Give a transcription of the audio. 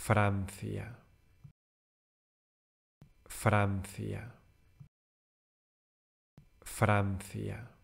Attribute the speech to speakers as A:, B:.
A: Francia, Francia, Francia.